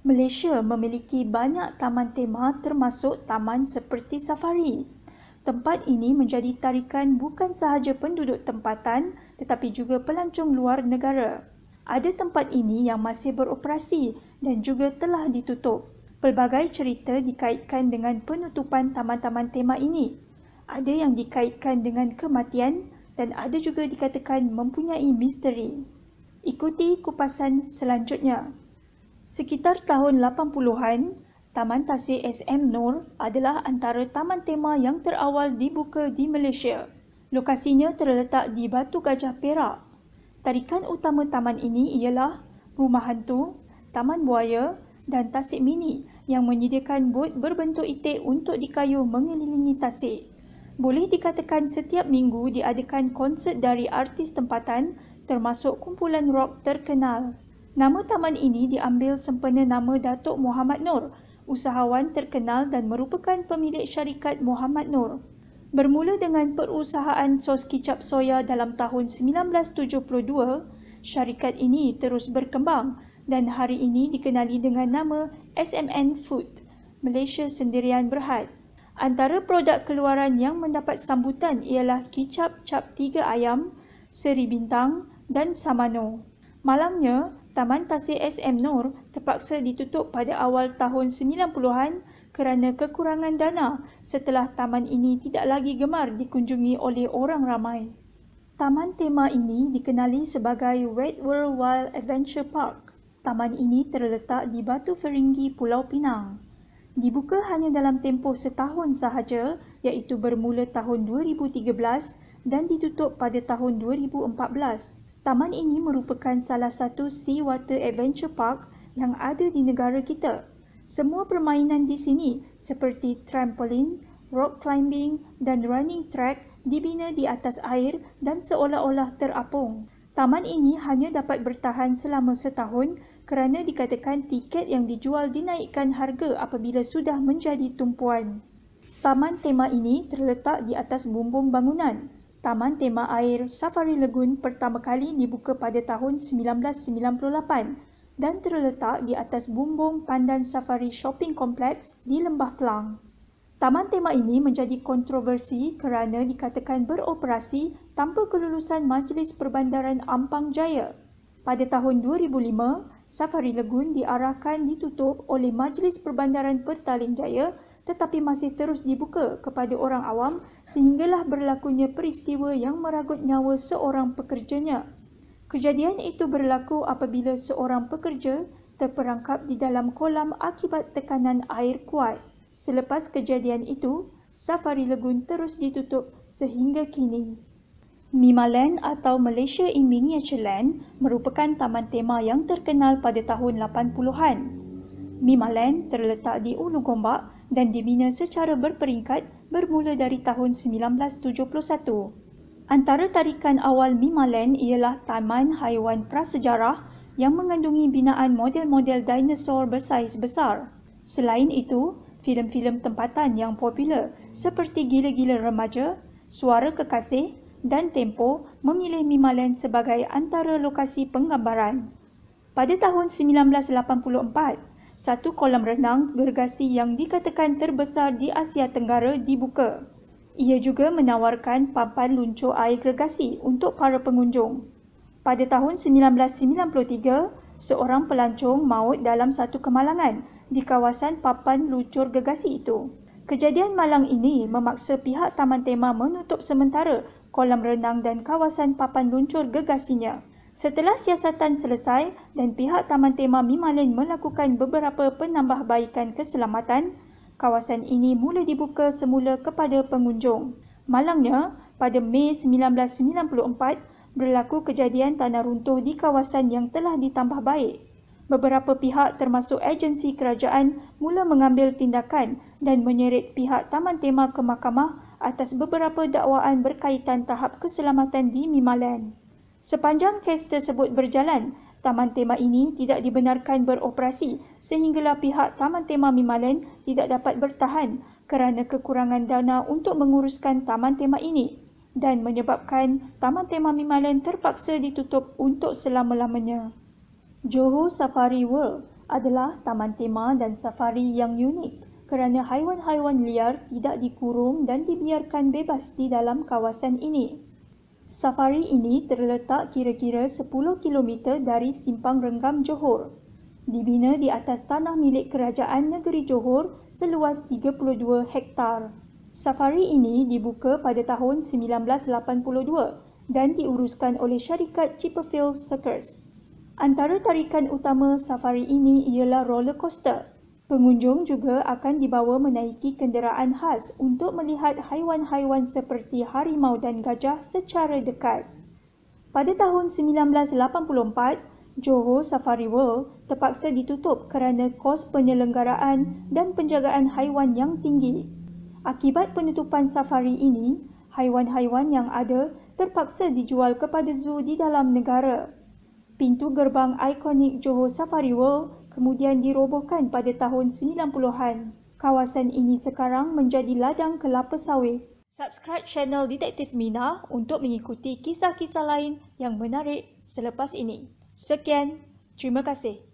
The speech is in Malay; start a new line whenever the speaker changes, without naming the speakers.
Malaysia memiliki banyak taman tema termasuk taman seperti safari. Tempat ini menjadi tarikan bukan sahaja penduduk tempatan tetapi juga pelancong luar negara. Ada tempat ini yang masih beroperasi dan juga telah ditutup. Pelbagai cerita dikaitkan dengan penutupan taman-taman tema ini. Ada yang dikaitkan dengan kematian dan ada juga dikatakan mempunyai misteri. Ikuti kupasan selanjutnya. Sekitar tahun 80-an, Taman Tasik SM Nur adalah antara taman tema yang terawal dibuka di Malaysia. Lokasinya terletak di Batu Gajah Perak. Tarikan utama taman ini ialah rumah hantu, taman buaya dan tasik mini yang menyediakan bot berbentuk itik untuk dikayuh mengelilingi tasik. Boleh dikatakan setiap minggu diadakan konsert dari artis tempatan termasuk kumpulan rock terkenal. Nama taman ini diambil sempena nama Datuk Muhammad Nur, usahawan terkenal dan merupakan pemilik syarikat Muhammad Nur. Bermula dengan perusahaan sos kicap soya dalam tahun 1972, syarikat ini terus berkembang dan hari ini dikenali dengan nama SMN Food, Malaysia Sendirian Berhad. Antara produk keluaran yang mendapat sambutan ialah kicap cap tiga ayam, seri bintang dan samano. Malangnya, Taman Tasir SM Nur terpaksa ditutup pada awal tahun 90-an kerana kekurangan dana setelah taman ini tidak lagi gemar dikunjungi oleh orang ramai. Taman tema ini dikenali sebagai Wet World Wild Adventure Park. Taman ini terletak di Batu Feringgi, Pulau Pinang. Dibuka hanya dalam tempoh setahun sahaja iaitu bermula tahun 2013 dan ditutup pada tahun 2014. Taman ini merupakan salah satu sea water adventure park yang ada di negara kita. Semua permainan di sini seperti trampoline, rock climbing dan running track dibina di atas air dan seolah-olah terapung. Taman ini hanya dapat bertahan selama setahun kerana dikatakan tiket yang dijual dinaikkan harga apabila sudah menjadi tumpuan. Taman tema ini terletak di atas bumbung bangunan Taman tema air Safari Lagoon pertama kali dibuka pada tahun 1998 dan terletak di atas bumbung Pandan Safari Shopping Complex di Lembah Kelang. Taman tema ini menjadi kontroversi kerana dikatakan beroperasi tanpa kelulusan Majlis Perbandaran Ampang Jaya. Pada tahun 2005, Safari Lagoon diarahkan ditutup oleh Majlis Perbandaran Pertaling Jaya tetapi masih terus dibuka kepada orang awam sehinggalah berlakunya peristiwa yang meragut nyawa seorang pekerjanya. Kejadian itu berlaku apabila seorang pekerja terperangkap di dalam kolam akibat tekanan air kuat. Selepas kejadian itu, safari legun terus ditutup sehingga kini. Mimaland atau Malaysia in Miniature Land merupakan taman tema yang terkenal pada tahun 80-an. Mimaland terletak di Ulu Gombak, dan dibina secara berperingkat bermula dari tahun 1971. Antara tarikan awal Mimalen ialah Taman Haiwan Prasejarah yang mengandungi binaan model-model dinosaur bersaiz besar. Selain itu, filem-filem tempatan yang popular seperti Gila-Gila Remaja, Suara Kekasih dan Tempo memilih Mimalen sebagai antara lokasi penggambaran. Pada tahun 1984, satu kolam renang gergasi yang dikatakan terbesar di Asia Tenggara dibuka. Ia juga menawarkan papan luncur air gergasi untuk para pengunjung. Pada tahun 1993, seorang pelancong maut dalam satu kemalangan di kawasan papan luncur gergasi itu. Kejadian malang ini memaksa pihak taman tema menutup sementara kolam renang dan kawasan papan luncur gergasinya. Setelah siasatan selesai dan pihak Taman Tema Mimalin melakukan beberapa penambahbaikan keselamatan, kawasan ini mula dibuka semula kepada pengunjung. Malangnya, pada Mei 1994, berlaku kejadian tanah runtuh di kawasan yang telah ditambah baik. Beberapa pihak termasuk agensi kerajaan mula mengambil tindakan dan menyeret pihak Taman Tema ke mahkamah atas beberapa dakwaan berkaitan tahap keselamatan di Mimalan. Sepanjang kes tersebut berjalan, taman tema ini tidak dibenarkan beroperasi sehinggalah pihak taman tema Mimalen tidak dapat bertahan kerana kekurangan dana untuk menguruskan taman tema ini dan menyebabkan taman tema Mimalen terpaksa ditutup untuk selama-lamanya. Johor Safari World adalah taman tema dan safari yang unik kerana haiwan-haiwan liar tidak dikurung dan dibiarkan bebas di dalam kawasan ini. Safari ini terletak kira-kira 10 km dari simpang renggam Johor. Dibina di atas tanah milik Kerajaan Negeri Johor seluas 32 hektar. Safari ini dibuka pada tahun 1982 dan diuruskan oleh syarikat Chipperfield Circus. Antara tarikan utama safari ini ialah roller coaster Pengunjung juga akan dibawa menaiki kenderaan khas untuk melihat haiwan-haiwan seperti harimau dan gajah secara dekat. Pada tahun 1984, Johor Safari World terpaksa ditutup kerana kos penyelenggaraan dan penjagaan haiwan yang tinggi. Akibat penutupan safari ini, haiwan-haiwan yang ada terpaksa dijual kepada zoo di dalam negara. Pintu gerbang ikonik Johor Safari World kemudian dirobohkan pada tahun 90-an. Kawasan ini sekarang menjadi ladang kelapa sawit. Subscribe channel Detektif Mina untuk mengikuti kisah-kisah lain yang menarik selepas ini. Sekian, terima kasih.